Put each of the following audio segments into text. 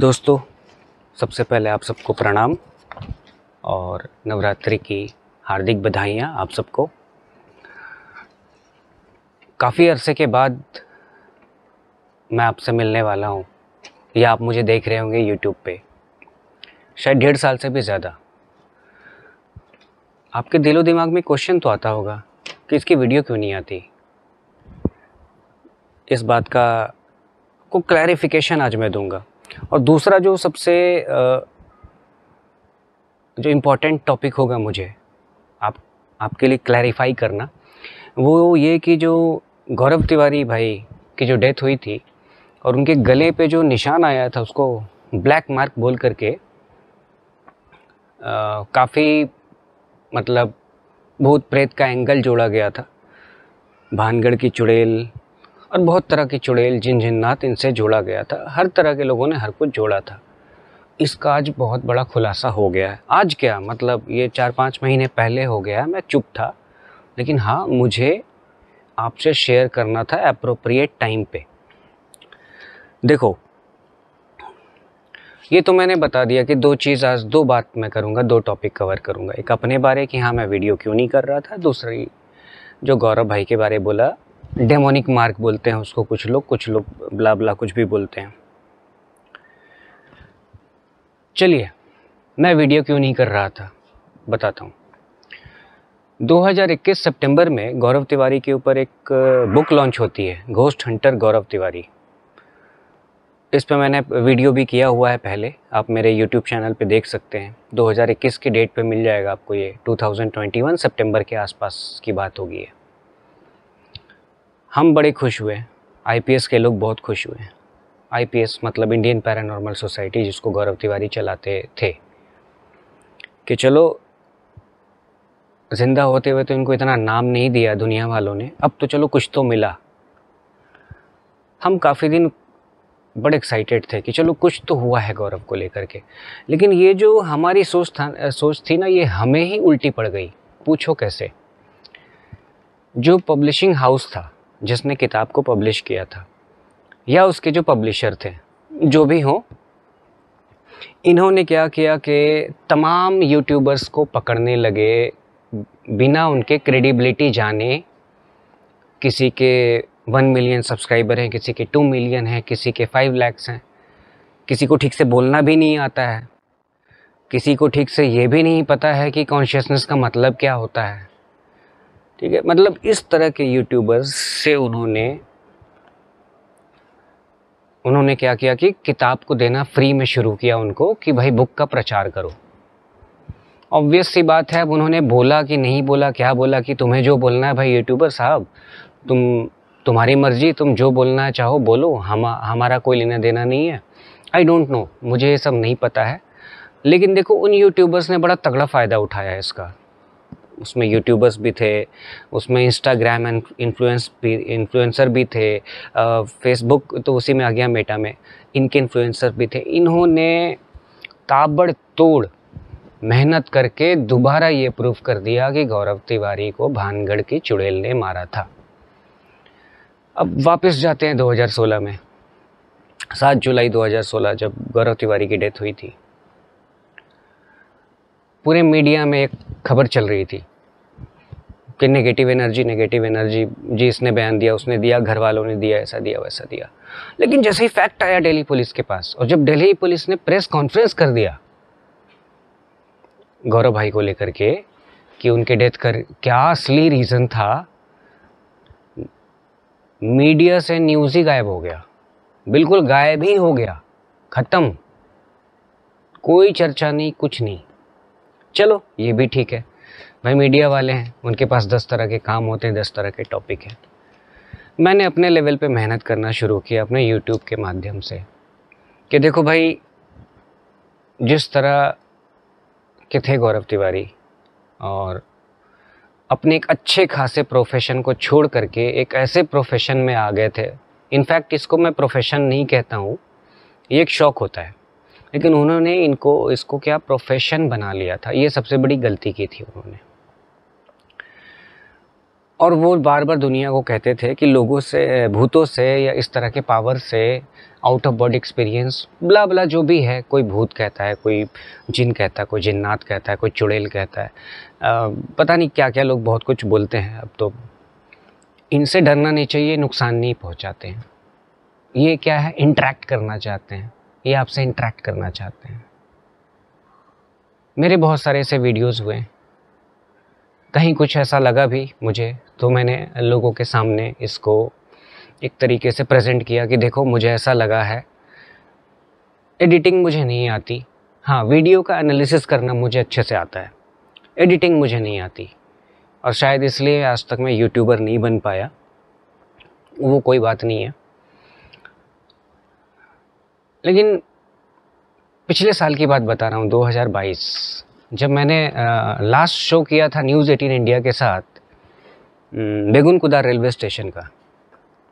दोस्तों सबसे पहले आप सबको प्रणाम और नवरात्रि की हार्दिक बधाइयाँ आप सबको काफ़ी अरसे के बाद मैं आपसे मिलने वाला हूँ या आप मुझे देख रहे होंगे यूट्यूब पे शायद डेढ़ साल से भी ज़्यादा आपके दिलो दिमाग में क्वेश्चन तो आता होगा कि इसकी वीडियो क्यों नहीं आती इस बात का को क्लैरिफिकेशन आज मैं दूंगा और दूसरा जो सबसे जो इम्पोर्टेंट टॉपिक होगा मुझे आप आपके लिए क्लैरिफाई करना वो ये कि जो गौरव तिवारी भाई की जो डेथ हुई थी और उनके गले पे जो निशान आया था उसको ब्लैक मार्क बोल करके काफ़ी मतलब भूत प्रेत का एंगल जोड़ा गया था भानगढ़ की चुड़ैल और बहुत तरह की चुड़ैल जिन जिन्नात इनसे जोड़ा गया था हर तरह के लोगों ने हर कुछ जोड़ा था इसका आज बहुत बड़ा खुलासा हो गया है आज क्या मतलब ये चार पाँच महीने पहले हो गया मैं चुप था लेकिन हाँ मुझे आपसे शेयर करना था अप्रोप्रिएट टाइम पे देखो ये तो मैंने बता दिया कि दो चीज़ आज दो बात मैं करूँगा दो टॉपिक कवर करूँगा एक अपने बारे कि हाँ मैं वीडियो क्यों नहीं कर रहा था दूसरी जो गौरव भाई के बारे बोला डेमोनिक मार्क बोलते हैं उसको कुछ लोग कुछ लोग ब्ला ब्ला कुछ भी बोलते हैं चलिए मैं वीडियो क्यों नहीं कर रहा था बताता हूँ 2021 सितंबर में गौरव तिवारी के ऊपर एक बुक लॉन्च होती है घोस्ट हंटर गौरव तिवारी इस पर मैंने वीडियो भी किया हुआ है पहले आप मेरे यूट्यूब चैनल पे देख सकते हैं 2021 के डेट पे मिल जाएगा आपको ये 2021 सितंबर के आसपास की बात होगी है हम बड़े खुश हुए आईपीएस के लोग बहुत खुश हुए आईपीएस मतलब इंडियन पैरानॉर्मल सोसाइटी जिसको गौरव तिवारी चलाते थे कि चलो ज़िंदा होते हुए तो इनको इतना नाम नहीं दिया दुनिया वालों ने अब तो चलो कुछ तो मिला हम काफ़ी दिन बड़े एक्साइटेड थे कि चलो कुछ तो हुआ है गौरव को लेकर के लेकिन ये जो हमारी सोच था सोच थी ना ये हमें ही उल्टी पड़ गई पूछो कैसे जो पब्लिशिंग हाउस था जिसने किताब को पब्लिश किया था या उसके जो पब्लिशर थे जो भी हों इन्होंने क्या किया कि तमाम यूट्यूबर्स को पकड़ने लगे बिना उनके क्रेडिबिलिटी जाने किसी के वन मिलियन सब्सक्राइबर हैं किसी के टू मिलियन हैं किसी के फाइव लैक्स हैं किसी को ठीक से बोलना भी नहीं आता है किसी को ठीक से ये भी नहीं पता है कि कॉन्शियसनेस का मतलब क्या होता है ठीक है मतलब इस तरह के यूट्यूबर्स से उन्होंने उन्होंने क्या किया कि किताब को देना फ्री में शुरू किया उनको कि भाई बुक का प्रचार करो ऑब्वियस सी बात है अब उन्होंने बोला कि नहीं बोला क्या बोला कि तुम्हें जो बोलना है भाई यूट्यूबर साहब तुम तुम्हारी मर्जी तुम जो बोलना चाहो बोलो हम हमारा कोई लेना देना नहीं है आई डोंट नो मुझे ये सब नहीं पता है लेकिन देखो उन यूट्यूबर्स ने बड़ा तगड़ा फ़ायदा उठाया है इसका उसमें यूट्यूबर्स भी थे उसमें इंस्टाग्राम इन्फ्लुएंस भी इन्फ्लुएंसर भी थे फेसबुक तो उसी में आ गया मेटा में इनके इन्फ्लुएंसर भी थे इन्होंने ताबड़ तोड़ मेहनत करके दोबारा ये प्रूफ कर दिया कि गौरव तिवारी को भानगढ़ की चुड़ैल ने मारा था अब वापस जाते हैं 2016 में सात जुलाई 2016 जब गौरव तिवारी की डेथ हुई थी पूरे मीडिया में एक खबर चल रही थी कि नेगेटिव एनर्जी नेगेटिव एनर्जी जी इसने बयान दिया उसने दिया घर वालों ने दिया ऐसा दिया वैसा दिया लेकिन जैसे ही फैक्ट आया दिल्ली पुलिस के पास और जब दिल्ली पुलिस ने प्रेस कॉन्फ्रेंस कर दिया गौरव भाई को लेकर के कि उनके डेथ कर क्या असली रीज़न था मीडिया से न्यूज़ ही गायब हो गया बिल्कुल गायब ही हो गया ख़त्म कोई चर्चा नहीं कुछ नहीं चलो ये भी ठीक है भाई मीडिया वाले हैं उनके पास दस तरह के काम होते हैं दस तरह के टॉपिक हैं मैंने अपने लेवल पे मेहनत करना शुरू किया अपने यूट्यूब के माध्यम से कि देखो भाई जिस तरह के थे गौरव तिवारी और अपने एक अच्छे खासे प्रोफेशन को छोड़ करके एक ऐसे प्रोफेशन में आ गए थे इनफैक्ट इसको मैं प्रोफेशन नहीं कहता हूँ ये एक शौक होता है लेकिन उन्होंने इनको इसको क्या प्रोफेशन बना लिया था ये सबसे बड़ी गलती की थी उन्होंने और वो बार बार दुनिया को कहते थे कि लोगों से भूतों से या इस तरह के पावर से आउट ऑफ बॉडी एक्सपीरियंस बला बला जो भी है कोई भूत कहता है कोई जिन कहता है कोई जिन्नात कहता है कोई चुड़ैल कहता है आ, पता नहीं क्या क्या लोग बहुत कुछ बोलते हैं अब तो इनसे डरना नहीं चाहिए नुकसान नहीं पहुँचाते हैं ये क्या है इंट्रैक्ट करना चाहते हैं ये आपसे इंट्रैक्ट करना चाहते हैं मेरे बहुत सारे ऐसे वीडियोज़ हुए हैं कहीं कुछ ऐसा लगा भी मुझे तो मैंने लोगों के सामने इसको एक तरीके से प्रेजेंट किया कि देखो मुझे ऐसा लगा है एडिटिंग मुझे नहीं आती हाँ वीडियो का एनालिसिस करना मुझे अच्छे से आता है एडिटिंग मुझे नहीं आती और शायद इसलिए आज तक मैं यूट्यूबर नहीं बन पाया वो कोई बात नहीं है लेकिन पिछले साल की बात बता रहा हूँ 2022 जब मैंने लास्ट शो किया था न्यूज़ एटीन इंडिया के साथ कुदार रेलवे स्टेशन का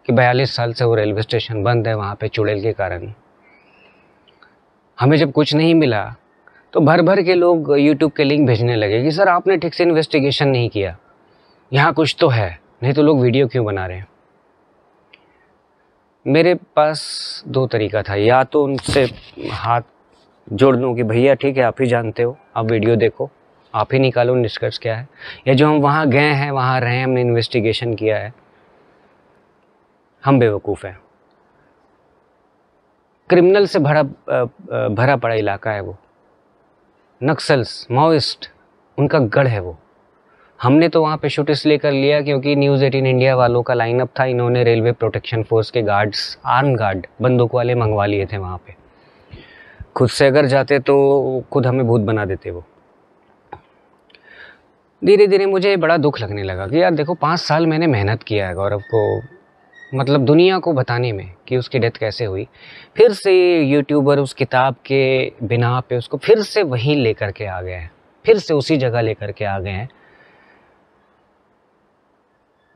कि बयालीस साल से वो रेलवे स्टेशन बंद है वहाँ पे चुड़ैल के कारण हमें जब कुछ नहीं मिला तो भर भर के लोग यूट्यूब के लिंक भेजने लगे कि सर आपने ठीक से इन्वेस्टिगेशन नहीं किया यहाँ कुछ तो है नहीं तो लोग वीडियो क्यों बना रहे हैं मेरे पास दो तरीका था या तो उनसे हाथ जोड़ दूँ कि भैया ठीक है आप ही जानते हो आप वीडियो देखो आप ही निकालो निष्कर्ष क्या है या जो हम वहाँ गए हैं वहाँ रहे हैं हमने इन्वेस्टिगेशन किया है हम बेवकूफ़ हैं क्रिमिनल से भरा भरा पड़ा इलाका है वो नक्सल्स माओइस्ट उनका गढ़ है वो हमने तो वहाँ पे शूट इसलिए कर लिया क्योंकि न्यूज़ एटीन इंडिया वालों का लाइनअप था इन्होंने रेलवे प्रोटेक्शन फोर्स के गार्ड्स आर्म गार्ड बंदूक वाले मंगवा लिए थे वहाँ पे खुद से अगर जाते तो खुद हमें भूत बना देते वो धीरे धीरे मुझे बड़ा दुख लगने लगा कि यार देखो पाँच साल मैंने मेहनत किया है गौरव को मतलब दुनिया को बताने में कि उसकी डेथ कैसे हुई फिर से यूट्यूबर उस किताब के बिना पे उसको फिर से वहीं लेकर के आ गए हैं फिर से उसी जगह ले के आ गए हैं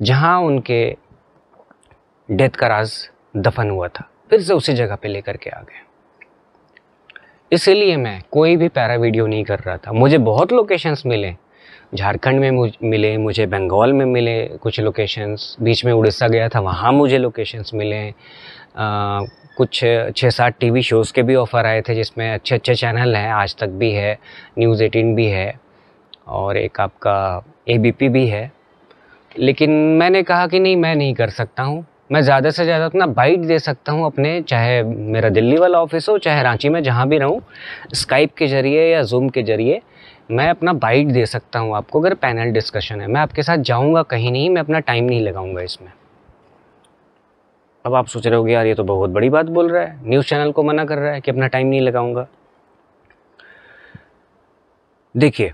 जहाँ उनके डेथ का राज दफन हुआ था फिर से उसी जगह पे लेकर के आ गए इसलिए मैं कोई भी पैरा वीडियो नहीं कर रहा था मुझे बहुत लोकेशंस मिले झारखंड में मुझ मिले मुझे बंगाल में मिले कुछ लोकेशंस बीच में उड़ीसा गया था वहाँ मुझे लोकेशंस मिले आ, कुछ छः सात टीवी शोज़ के भी ऑफ़र आए थे जिसमें अच्छे अच्छे चैनल हैं आज तक भी है न्यूज़ एटीन भी है और एक आपका ए भी है लेकिन मैंने कहा कि नहीं मैं नहीं कर सकता हूँ मैं ज़्यादा से ज़्यादा अपना बाइट दे सकता हूँ अपने चाहे मेरा दिल्ली वाला ऑफिस हो चाहे रांची में जहाँ भी रहूँ स्काइप के ज़रिए या जूम के ज़रिए मैं अपना बाइट दे सकता हूँ आपको अगर पैनल डिस्कशन है मैं आपके साथ जाऊँगा कहीं नहीं मैं अपना टाइम नहीं लगाऊँगा इसमें अब आप सोच रहे हो यार ये तो बहुत बड़ी बात बोल रहा है न्यूज़ चैनल को मना कर रहा है कि अपना टाइम नहीं लगाऊंगा देखिए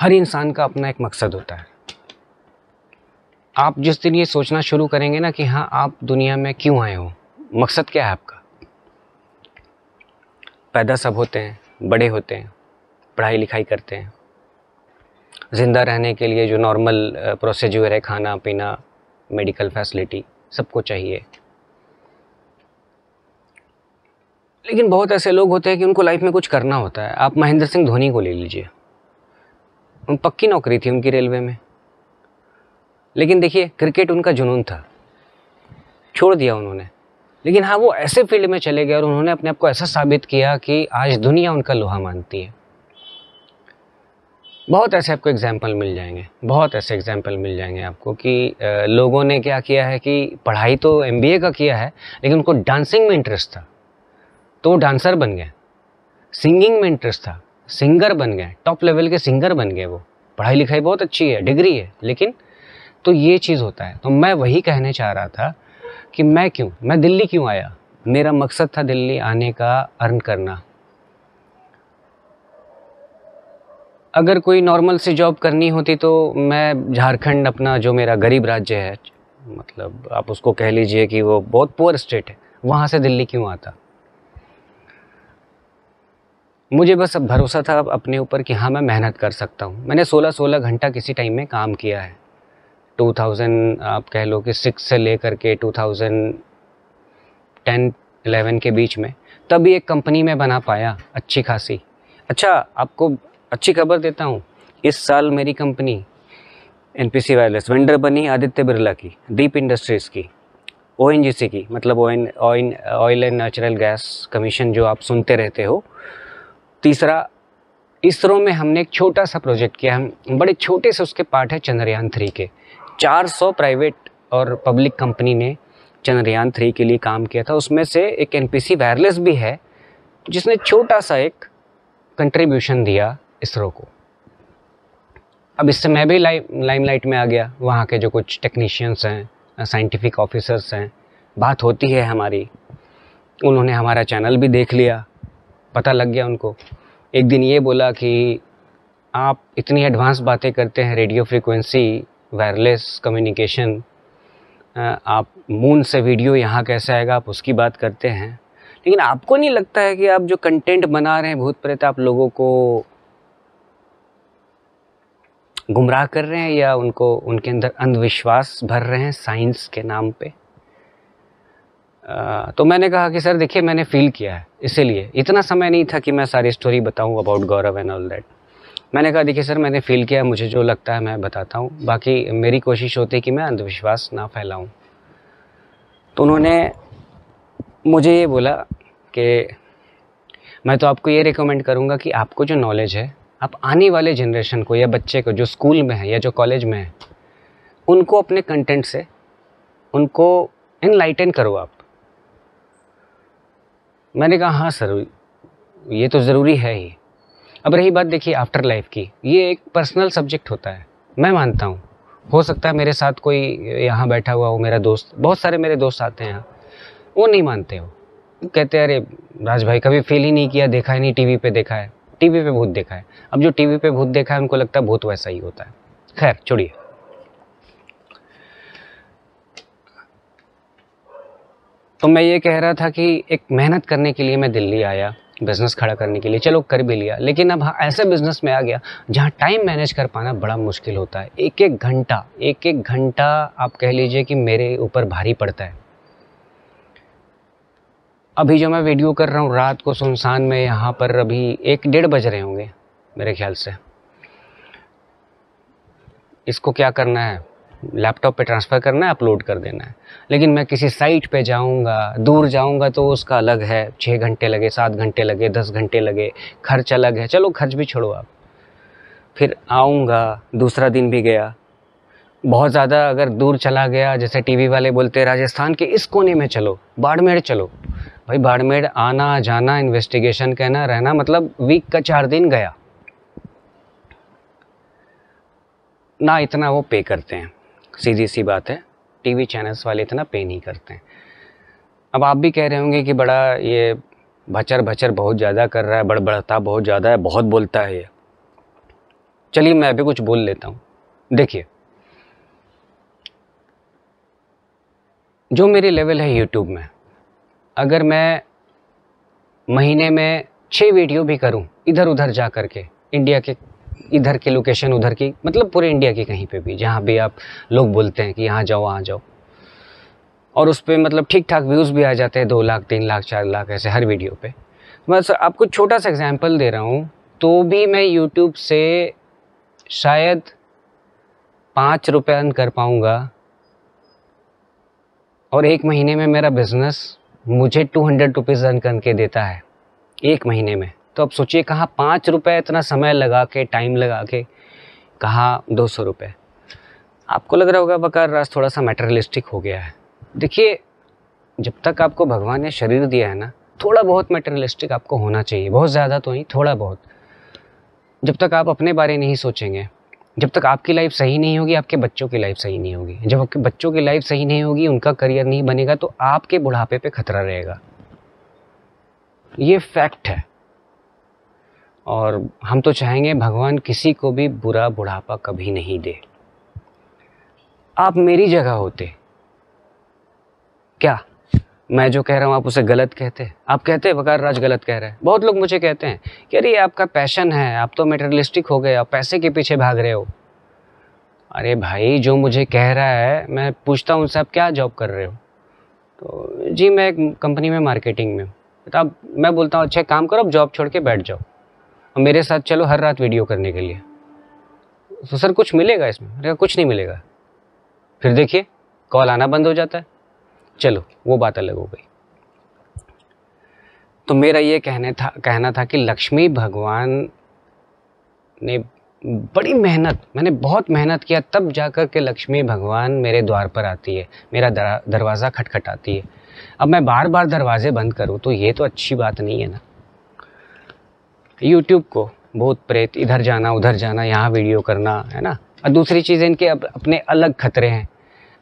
हर इंसान का अपना एक मकसद होता है आप जिस दिन ये सोचना शुरू करेंगे ना कि हाँ आप दुनिया में क्यों आए हो मकसद क्या है आपका पैदा सब होते हैं बड़े होते हैं पढ़ाई लिखाई करते हैं ज़िंदा रहने के लिए जो नॉर्मल प्रोसीजर है खाना पीना मेडिकल फैसिलिटी सबको चाहिए लेकिन बहुत ऐसे लोग होते हैं कि उनको लाइफ में कुछ करना होता है आप महेंद्र सिंह धोनी को ले लीजिए पक्की नौकरी थी उनकी रेलवे में लेकिन देखिए क्रिकेट उनका जुनून था छोड़ दिया उन्होंने लेकिन हाँ वो ऐसे फील्ड में चले गए और उन्होंने अपने आप को ऐसा साबित किया कि आज दुनिया उनका लोहा मानती है बहुत ऐसे आपको एग्जाम्पल मिल जाएंगे बहुत ऐसे एग्जाम्पल मिल जाएंगे आपको कि लोगों ने क्या किया है कि पढ़ाई तो एम का किया है लेकिन उनको डांसिंग में इंटरेस्ट था तो वो डांसर बन गए सिंगिंग में इंटरेस्ट था सिंगर बन गए टॉप लेवल के सिंगर बन गए वो पढ़ाई लिखाई बहुत अच्छी है डिग्री है लेकिन तो ये चीज़ होता है तो मैं वही कहने चाह रहा था कि मैं क्यों मैं दिल्ली क्यों आया मेरा मकसद था दिल्ली आने का अर्न करना अगर कोई नॉर्मल से जॉब करनी होती तो मैं झारखंड अपना जो मेरा गरीब राज्य है मतलब आप उसको कह लीजिए कि वो बहुत पुअर स्टेट है वहाँ से दिल्ली क्यों आता मुझे बस अब भरोसा था अपने ऊपर कि हाँ मैं मेहनत कर सकता हूँ मैंने 16-16 घंटा किसी टाइम में काम किया है 2000 आप कह लो कि सिक्स से लेकर के 2010 11 के बीच में तब ये एक कंपनी में बना पाया अच्छी खासी अच्छा आपको अच्छी खबर देता हूँ इस साल मेरी company N P C wireless vendor बनी आदित्य बिरला की दीप इंडस्ट्रीज़ की ओ एन जी सी की मतलब O N oil and natural gas commission जो आप सुनते रहते हो तीसरा इसरो में हमने एक छोटा सा प्रोजेक्ट किया हम बड़े छोटे से उसके पार्ट है चंद्रयान थ्री के 400 प्राइवेट और पब्लिक कंपनी ने चंद्रयान थ्री के लिए काम किया था उसमें से एक एन वायरलेस भी है जिसने छोटा सा एक कंट्रीब्यूशन दिया इसरो को अब इससे मैं भी लाइम लाइट में आ गया वहाँ के जो कुछ टेक्नीशियंस हैं साइंटिफिक ऑफिसर्स हैं बात होती है हमारी उन्होंने हमारा चैनल भी देख लिया पता लग गया उनको एक दिन ये बोला कि आप इतनी एडवांस बातें करते हैं रेडियो फ्रिक्वेंसी वायरलेस कम्युनिकेशन आप मून से वीडियो यहाँ कैसे आएगा आप उसकी बात करते हैं लेकिन आपको नहीं लगता है कि आप जो कंटेंट बना रहे हैं भूत प्रेत आप लोगों को गुमराह कर रहे हैं या उनको उनके अंदर अंधविश्वास भर रहे हैं साइंस के नाम पे आ, तो मैंने कहा कि सर देखिए मैंने फील किया है इसीलिए इतना समय नहीं था कि मैं सारी स्टोरी बताऊं about Gaurav and all that मैंने कहा देखिए सर मैंने फील किया मुझे जो लगता है मैं बताता हूँ बाकी मेरी कोशिश होती है कि मैं अंधविश्वास ना फैलाऊँ तो उन्होंने मुझे ये बोला कि मैं तो आपको ये रिकमेंड करूँगा कि आपको जो नॉलेज है आप आने वाले जनरेशन को या बच्चे को जो स्कूल में है या जो कॉलेज में है उनको अपने कंटेंट से उनको इनलाइटन करो आप मैंने कहा हाँ सर ये तो ज़रूरी है ही अब रही बात देखिए आफ्टर लाइफ की ये एक पर्सनल सब्जेक्ट होता है मैं मानता हूँ हो सकता है मेरे साथ कोई यहाँ बैठा हुआ हो मेरा दोस्त बहुत सारे मेरे दोस्त आते हैं यहाँ वो नहीं मानते हो कहते अरे राज भाई कभी फील ही नहीं किया देखा ही नहीं टीवी पे देखा है टीवी पे भूत देखा है अब जो टीवी पे भूत देखा है उनको लगता है भूत वैसा ही होता है खैर छोड़िए तो मैं ये कह रहा था कि एक मेहनत करने के लिए मैं दिल्ली आया बिज़नेस खड़ा करने के लिए चलो कर भी लिया लेकिन अब हाँ, ऐसे बिज़नेस में आ गया जहाँ टाइम मैनेज कर पाना बड़ा मुश्किल होता है एक एक घंटा एक एक घंटा आप कह लीजिए कि मेरे ऊपर भारी पड़ता है अभी जो मैं वीडियो कर रहा हूँ रात को सुनसान में यहाँ पर अभी एक डेढ़ बज रहे होंगे मेरे ख्याल से इसको क्या करना है लैपटॉप पे ट्रांसफ़र करना है अपलोड कर देना है लेकिन मैं किसी साइट पे जाऊंगा दूर जाऊंगा तो उसका अलग है छः घंटे लगे सात घंटे लगे दस घंटे लगे खर्च अलग है चलो खर्च भी छोड़ो आप फिर आऊँगा दूसरा दिन भी गया बहुत ज़्यादा अगर दूर चला गया जैसे टीवी वाले बोलते राजस्थान के इस कोने में चलो बाड़मेर चलो भाई बाड़मेर आना जाना इन्वेस्टिगेशन कहना रहना मतलब वीक का चार दिन गया ना इतना वो पे करते हैं सीधी सी बात है टीवी चैनल्स वाले इतना पे नहीं करते हैं अब आप भी कह रहे होंगे कि बड़ा ये भचर भचर बहुत ज़्यादा कर रहा है बड़बड़ता बहुत ज़्यादा है बहुत बोलता है ये चलिए मैं भी कुछ बोल लेता हूँ देखिए जो मेरी लेवल है यूट्यूब में अगर मैं महीने में छः वीडियो भी करूँ इधर उधर जा कर के इंडिया के इधर की लोकेशन उधर की मतलब पूरे इंडिया की कहीं पे भी जहाँ भी आप लोग बोलते हैं कि यहाँ जाओ वहाँ जाओ और उस पर मतलब ठीक ठाक व्यूज़ भी आ जाते हैं दो लाख तीन लाख चार लाख ऐसे हर वीडियो पे बस आपको छोटा सा एग्जांपल दे रहा हूँ तो भी मैं यूट्यूब से शायद पाँच रुपये अर्न कर पाऊँगा और एक महीने में मेरा बिज़नेस मुझे टू हंड्रेड रुपीज़ अर्न करके देता है एक महीने में तो आप सोचिए कहाँ पाँच रुपये इतना समय लगा के टाइम लगा के कहाँ दो सौ रुपये आपको लग रहा होगा बकार राज थोड़ा सा मेटेरियलिस्टिक हो गया है देखिए जब तक आपको भगवान ने शरीर दिया है ना थोड़ा बहुत मेटेरियलिस्टिक आपको होना चाहिए बहुत ज़्यादा तो नहीं थोड़ा बहुत जब तक आप अपने बारे नहीं सोचेंगे जब तक आपकी लाइफ सही नहीं होगी आपके बच्चों की लाइफ सही नहीं होगी जब आपके बच्चों की लाइफ सही नहीं होगी उनका करियर नहीं बनेगा तो आपके बुढ़ापे पे खतरा रहेगा ये फैक्ट है और हम तो चाहेंगे भगवान किसी को भी बुरा बुढ़ापा कभी नहीं दे आप मेरी जगह होते क्या मैं जो कह रहा हूँ आप उसे गलत कहते आप कहते हैं वकार राज गलत कह रहे हैं बहुत लोग मुझे कहते हैं कि अरे आपका पैशन है आप तो मेटेरियलिस्टिक हो गए आप पैसे के पीछे भाग रहे हो अरे भाई जो मुझे कह रहा है मैं पूछता हूँ उनसे आप क्या जॉब कर रहे हो तो जी मैं एक कंपनी में मार्केटिंग में हूँ तो आप मैं बोलता हूँ अच्छा काम करो आप जॉब छोड़ के बैठ जाओ और मेरे साथ चलो हर रात वीडियो करने के लिए तो सर कुछ मिलेगा इसमें अरे कुछ नहीं मिलेगा फिर देखिए कॉल आना बंद हो जाता है चलो वो बात अलग हो गई तो मेरा ये कहने था कहना था कि लक्ष्मी भगवान ने बड़ी मेहनत मैंने बहुत मेहनत किया तब जाकर के लक्ष्मी भगवान मेरे द्वार पर आती है मेरा दरवाज़ा खटखटाती है अब मैं बार बार दरवाज़े बंद करूँ तो ये तो अच्छी बात नहीं है ना यूट्यूब को बहुत प्रेत इधर जाना उधर जाना यहाँ वीडियो करना है ना और दूसरी चीज़ इनके अप, अपने अलग खतरे हैं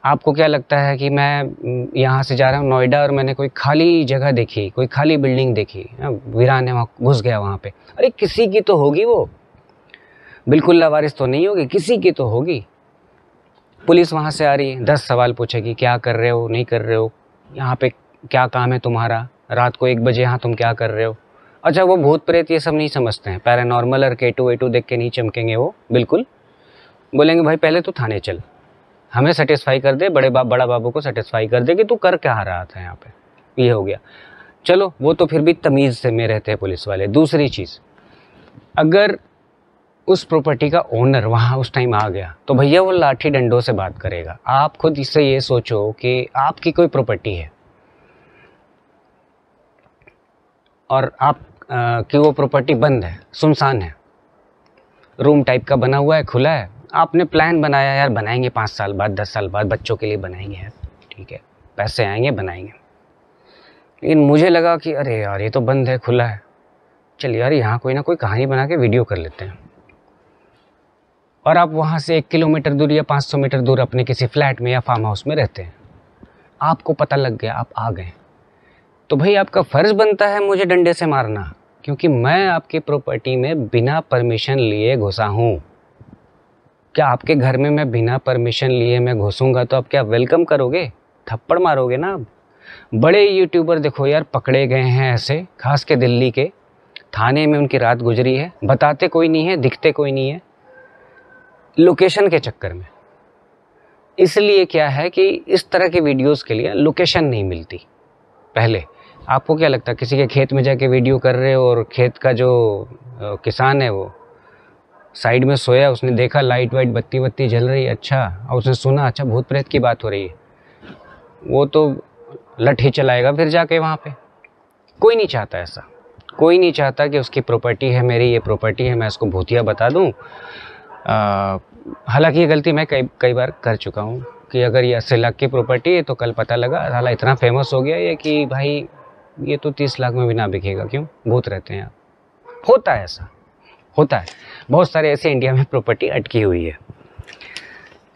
आपको क्या लगता है कि मैं यहाँ से जा रहा हूँ नोएडा और मैंने कोई खाली जगह देखी कोई खाली बिल्डिंग देखी हाँ, वीरान है वहाँ घुस गया वहाँ पे अरे किसी की तो होगी वो बिल्कुल लावारिस तो नहीं होगी किसी की तो होगी पुलिस वहाँ से आ रही है दस सवाल पूछेगी क्या कर रहे हो नहीं कर रहे हो यहाँ पे क्या काम है तुम्हारा रात को एक बजे यहाँ तुम क्या कर रहे हो अच्छा वो भूत प्रेत ये सब नहीं समझते हैं पैरानॉर्मल और केटू वेटू देख के नहीं चमकेंगे वो बिल्कुल बोलेंगे भाई पहले तो थाने चल हमें सेटिस्फाई कर दे बड़े बाप बड़ा बाबू को सेटिस्फाई कर दे कि तू कर क्या रहा था यहाँ पे ये हो गया चलो वो तो फिर भी तमीज़ से में रहते हैं पुलिस वाले दूसरी चीज़ अगर उस प्रॉपर्टी का ओनर वहाँ उस टाइम आ गया तो भैया वो लाठी डंडों से बात करेगा आप खुद इससे ये सोचो कि आपकी कोई प्रॉपर्टी है और आप आ, की वो प्रॉपर्टी बंद है सुनसान है रूम टाइप का बना हुआ है खुला है आपने प्लान बनाया यार बनाएंगे पाँच साल बाद दस साल बाद बच्चों के लिए बनाएंगे यार ठीक है पैसे आएंगे बनाएंगे लेकिन मुझे लगा कि अरे यार ये तो बंद है खुला है चलिए यार यहाँ कोई ना कोई कहानी बना के वीडियो कर लेते हैं और आप वहाँ से एक किलोमीटर दूर या पाँच सौ मीटर दूर अपने किसी फ्लैट में या फार्म हाउस में रहते हैं आपको पता लग गया आप आ गए तो भाई आपका फ़र्ज़ बनता है मुझे डंडे से मारना क्योंकि मैं आपकी प्रॉपर्टी में बिना परमिशन लिए घुसा हूँ क्या आपके घर में मैं बिना परमिशन लिए मैं घुसूंगा तो आप क्या वेलकम करोगे थप्पड़ मारोगे ना आप बड़े यूट्यूबर देखो यार पकड़े गए हैं ऐसे खास के दिल्ली के थाने में उनकी रात गुजरी है बताते कोई नहीं है दिखते कोई नहीं है लोकेशन के चक्कर में इसलिए क्या है कि इस तरह के वीडियोस के लिए लोकेशन नहीं मिलती पहले आपको क्या लगता है किसी के खेत में जाके वीडियो कर रहे हो और खेत का जो किसान है वो साइड में सोया उसने देखा लाइट वाइट बत्ती बत्ती जल रही है अच्छा और उसने सुना अच्छा भूत प्रेत की बात हो रही है वो तो लट ही चलाएगा फिर जाके वहाँ पे कोई नहीं चाहता ऐसा कोई नहीं चाहता कि उसकी प्रॉपर्टी है मेरी ये प्रॉपर्टी है मैं इसको भूतिया बता दूँ हालांकि ये गलती मैं कई कई बार कर चुका हूँ कि अगर ये अस्सी लाख की प्रॉपर्टी है तो कल पता लगा हालांकि इतना फेमस हो गया ये कि भाई ये तो तीस लाख में भी ना बिकेगा क्यों भूत रहते हैं आप होता है ऐसा होता है बहुत सारे ऐसे इंडिया में प्रॉपर्टी अटकी हुई है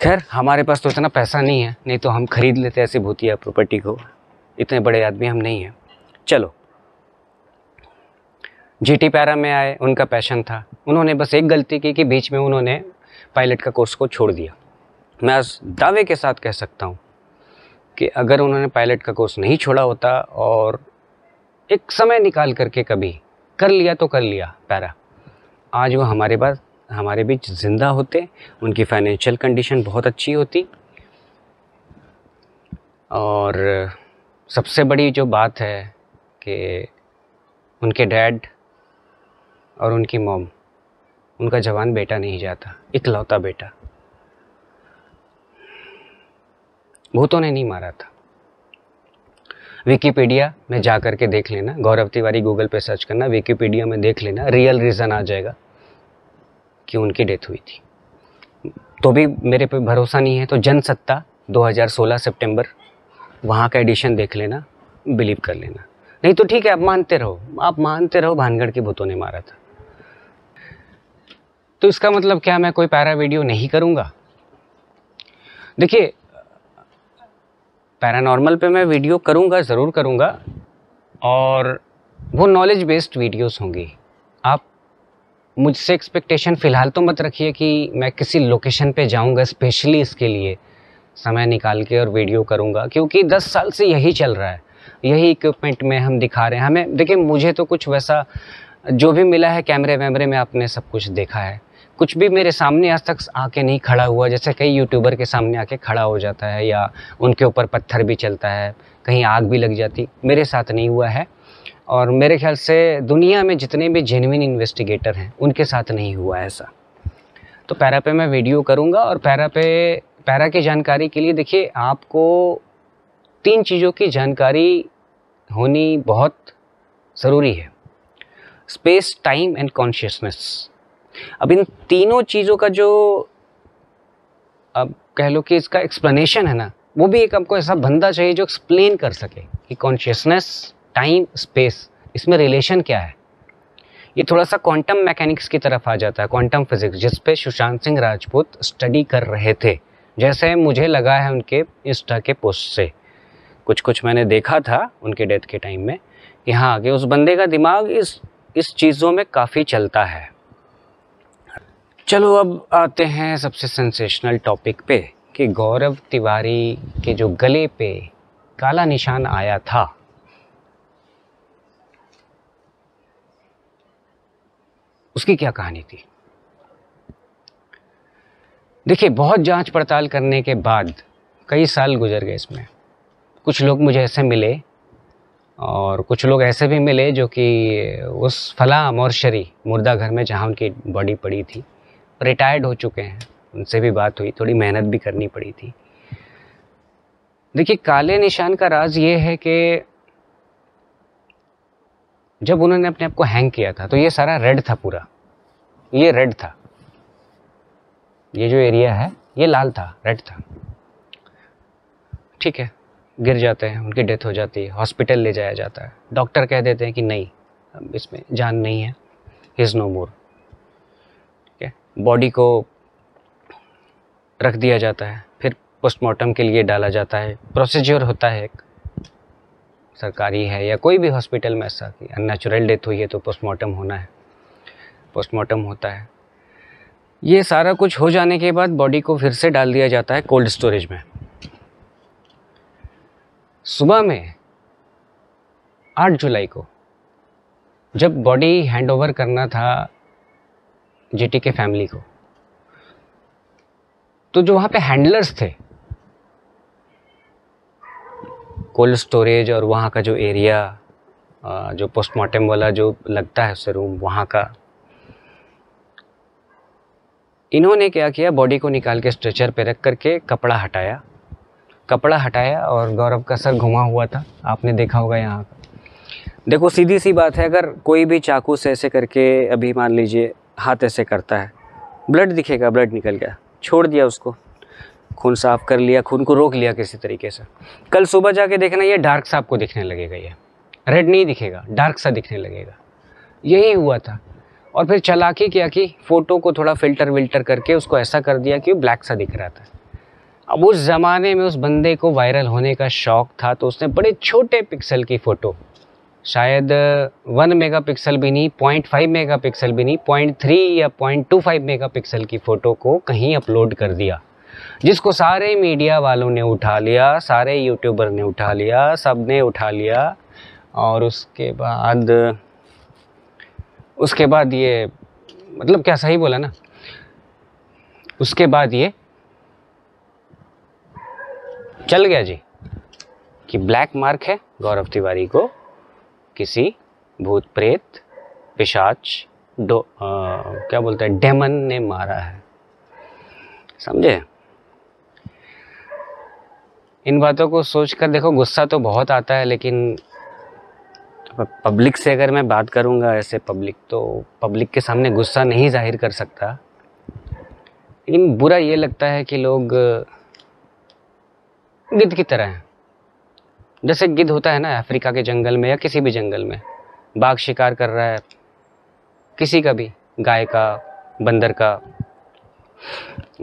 खैर हमारे पास तो इतना पैसा नहीं है नहीं तो हम खरीद लेते ऐसी भूतिया प्रॉपर्टी को इतने बड़े आदमी हम नहीं हैं चलो जी टी पैरा में आए उनका पैशन था उन्होंने बस एक गलती की कि बीच में उन्होंने पायलट का कोर्स को छोड़ दिया मैं आज दावे के साथ कह सकता हूँ कि अगर उन्होंने पायलट का कोर्स नहीं छोड़ा होता और एक समय निकाल करके कभी कर लिया तो कर लिया पैरा आज वो हमारे पास हमारे बीच ज़िंदा होते उनकी फाइनेंशियल कंडीशन बहुत अच्छी होती और सबसे बड़ी जो बात है कि उनके डैड और उनकी मॉम उनका जवान बेटा नहीं जाता इकलौता बेटा भूतों ने नहीं मारा था विकीपीडिया में जा कर के देख लेना गौरव तिवारी गूगल पे सर्च करना विकीपीडिया में देख लेना रियल रीज़न आ जाएगा कि उनकी डेथ हुई थी तो भी मेरे पे भरोसा नहीं है तो जनसत्ता 2016 सितंबर वहाँ का एडिशन देख लेना बिलीव कर लेना नहीं तो ठीक है आप मानते रहो आप मानते रहो भानगढ़ के भूतों ने मारा था तो इसका मतलब क्या मैं कोई पैरा वीडियो नहीं करूँगा देखिए पैरानॉर्मल पे मैं वीडियो करूँगा ज़रूर करूँगा और वो नॉलेज बेस्ड वीडियोस होंगी आप मुझसे एक्सपेक्टेशन फ़िलहाल तो मत रखिए कि मैं किसी लोकेशन पे जाऊँगा स्पेशली इसके लिए समय निकाल के और वीडियो करूँगा क्योंकि दस साल से यही चल रहा है यही इक्विपमेंट में हम दिखा रहे हैं हमें देखिए मुझे तो कुछ वैसा जो भी मिला है कैमरे वैमरे में आपने सब कुछ देखा है कुछ भी मेरे सामने आज तक आके नहीं खड़ा हुआ जैसे कई यूट्यूबर के सामने आके खड़ा हो जाता है या उनके ऊपर पत्थर भी चलता है कहीं आग भी लग जाती मेरे साथ नहीं हुआ है और मेरे ख्याल से दुनिया में जितने भी जेनविन इन्वेस्टिगेटर हैं उनके साथ नहीं हुआ ऐसा तो पैरा पे मैं वीडियो करूँगा और पैरा पे पैरा की जानकारी के लिए देखिए आपको तीन चीज़ों की जानकारी होनी बहुत ज़रूरी है स्पेस टाइम एंड कॉन्शियसनेस अब इन तीनों चीज़ों का जो अब कह लो कि इसका एक्सप्लेनेशन है ना वो भी एक आपको ऐसा बंदा चाहिए जो एक्सप्लेन कर सके कि कॉन्शियसनेस टाइम स्पेस इसमें रिलेशन क्या है ये थोड़ा सा क्वांटम मैकेनिक्स की तरफ आ जाता है क्वांटम फिजिक्स जिस पे सुशांत सिंह राजपूत स्टडी कर रहे थे जैसे मुझे लगा है उनके इंस्टा के पोस्ट से कुछ कुछ मैंने देखा था उनके डेथ के टाइम में कि हाँ कि उस बंदे का दिमाग इस इस चीज़ों में काफ़ी चलता है चलो अब आते हैं सबसे सेंसेशनल टॉपिक पे कि गौरव तिवारी के जो गले पे काला निशान आया था उसकी क्या कहानी थी देखिए बहुत जांच पड़ताल करने के बाद कई साल गुजर गए इसमें कुछ लोग मुझे ऐसे मिले और कुछ लोग ऐसे भी मिले जो कि उस फला अमौर शरी मुर्दा घर में जहाँ उनकी बॉडी पड़ी थी रिटायर्ड हो चुके हैं उनसे भी बात हुई थोड़ी मेहनत भी करनी पड़ी थी देखिए काले निशान का राज ये है कि जब उन्होंने अपने आप को हैंग किया था तो ये सारा रेड था पूरा ये रेड था ये जो एरिया है ये लाल था रेड था ठीक है गिर जाते हैं उनकी डेथ हो जाती है हॉस्पिटल ले जाया जाता है डॉक्टर कह देते हैं कि नहीं अब इसमें जान नहीं है इज़ नो मोर बॉडी को रख दिया जाता है फिर पोस्टमार्टम के लिए डाला जाता है प्रोसीजर होता है एक सरकारी है या कोई भी हॉस्पिटल में ऐसा कि अननेचुरल डेथ हुई है तो पोस्टमार्टम होना है पोस्टमार्टम होता है ये सारा कुछ हो जाने के बाद बॉडी को फिर से डाल दिया जाता है कोल्ड स्टोरेज में सुबह में 8 जुलाई को जब बॉडी हैंडओवर करना था जेटी के फैमिली को तो जो वहाँ पे हैंडलर्स थे कोल्ड स्टोरेज और वहाँ का जो एरिया जो पोस्टमार्टम वाला जो लगता है उससे रूम वहाँ का इन्होंने क्या किया बॉडी को निकाल के स्ट्रेचर पे रख करके कपड़ा हटाया कपड़ा हटाया और गौरव का सर घुमा हुआ था आपने देखा होगा यहाँ का देखो सीधी सी बात है अगर कोई भी चाकू से ऐसे करके अभी मान लीजिए हाथ ऐसे करता है ब्लड दिखेगा ब्लड निकल गया छोड़ दिया उसको खून साफ कर लिया खून को रोक लिया किसी तरीके से कल सुबह जाके देखना ये डार्क सा आपको दिखने लगेगा ये रेड नहीं दिखेगा डार्क सा दिखने लगेगा यही हुआ था और फिर चलाकी क्या कि फ़ोटो को थोड़ा फिल्टर विल्टर करके उसको ऐसा कर दिया कि वो ब्लैक सा दिख रहा था अब उस ज़माने में उस बंदे को वायरल होने का शौक़ था तो उसने बड़े छोटे पिक्सल की फ़ोटो शायद वन uh, मेगापिक्सल भी नहीं पॉइंट फाइव मेगा पिक्सल भी नहीं पॉइंट थ्री या point two five megapixel की फ़ोटो को कहीं अपलोड कर दिया जिसको सारे मीडिया वालों ने उठा लिया सारे यूट्यूबर ने उठा लिया सब ने उठा लिया और उसके बाद उसके बाद ये मतलब क्या सही बोला ना उसके बाद ये चल गया जी कि ब्लैक मार्क है गौरव तिवारी को किसी भूत प्रेत पिशाच डो आ, क्या बोलते हैं डेमन ने मारा है समझे इन बातों को सोचकर देखो गुस्सा तो बहुत आता है लेकिन पब्लिक से अगर मैं बात करूंगा ऐसे पब्लिक तो पब्लिक के सामने गुस्सा नहीं जाहिर कर सकता लेकिन बुरा ये लगता है कि लोग गिद्ध की तरह हैं जैसे गिद्ध होता है ना अफ्रीका के जंगल में या किसी भी जंगल में बाघ शिकार कर रहा है किसी का भी गाय का बंदर का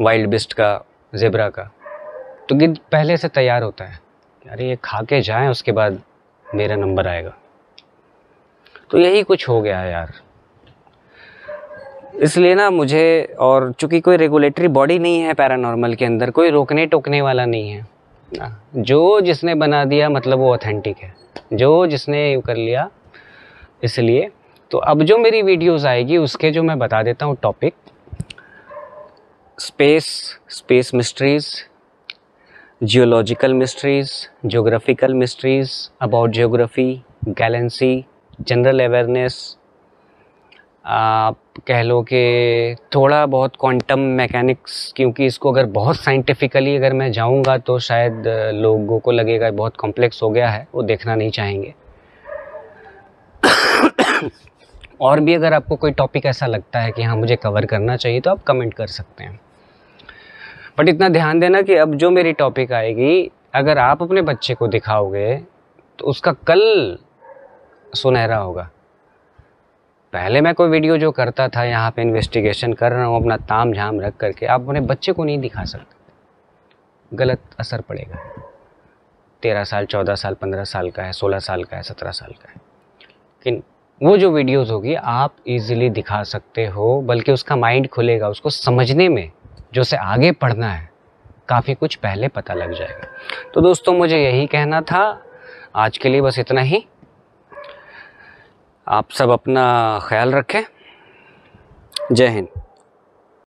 वाइल्ड बिस्ट का जेबरा का तो गिद्ध पहले से तैयार होता है अरे ये खा के जाए उसके बाद मेरा नंबर आएगा तो यही कुछ हो गया यार इसलिए ना मुझे और चूंकि कोई रेगुलेटरी बॉडी नहीं है पैरानॉर्मल के अंदर कोई रोकने टोकने वाला नहीं है जो जिसने बना दिया मतलब वो ऑथेंटिक है जो जिसने कर लिया इसलिए तो अब जो मेरी वीडियोस आएगी उसके जो मैं बता देता हूँ topic space space mysteries geological mysteries geographical mysteries about geography galaxy general awareness कह लो कि थोड़ा बहुत क्वांटम मैकेनिक्स क्योंकि इसको अगर बहुत साइंटिफिकली अगर मैं जाऊंगा तो शायद लोगों को लगेगा बहुत कॉम्प्लेक्स हो गया है वो देखना नहीं चाहेंगे और भी अगर आपको कोई टॉपिक ऐसा लगता है कि हाँ मुझे कवर करना चाहिए तो आप कमेंट कर सकते हैं बट इतना ध्यान देना कि अब जो मेरी टॉपिक आएगी अगर आप अपने बच्चे को दिखाओगे तो उसका कल सुनहरा होगा पहले मैं कोई वीडियो जो करता था यहाँ पे इन्वेस्टिगेशन कर रहा हूँ अपना ताम झाम रख करके आप अपने बच्चे को नहीं दिखा सकते गलत असर पड़ेगा तेरह साल चौदह साल पंद्रह साल का है सोलह साल का है सत्रह साल का है लेकिन वो जो वीडियोस होगी आप इजीली दिखा सकते हो बल्कि उसका माइंड खुलेगा उसको समझने में जो उसे आगे पढ़ना है काफ़ी कुछ पहले पता लग जाएगा तो दोस्तों मुझे यही कहना था आज के लिए बस इतना ही आप सब अपना ख्याल रखें जय हिंद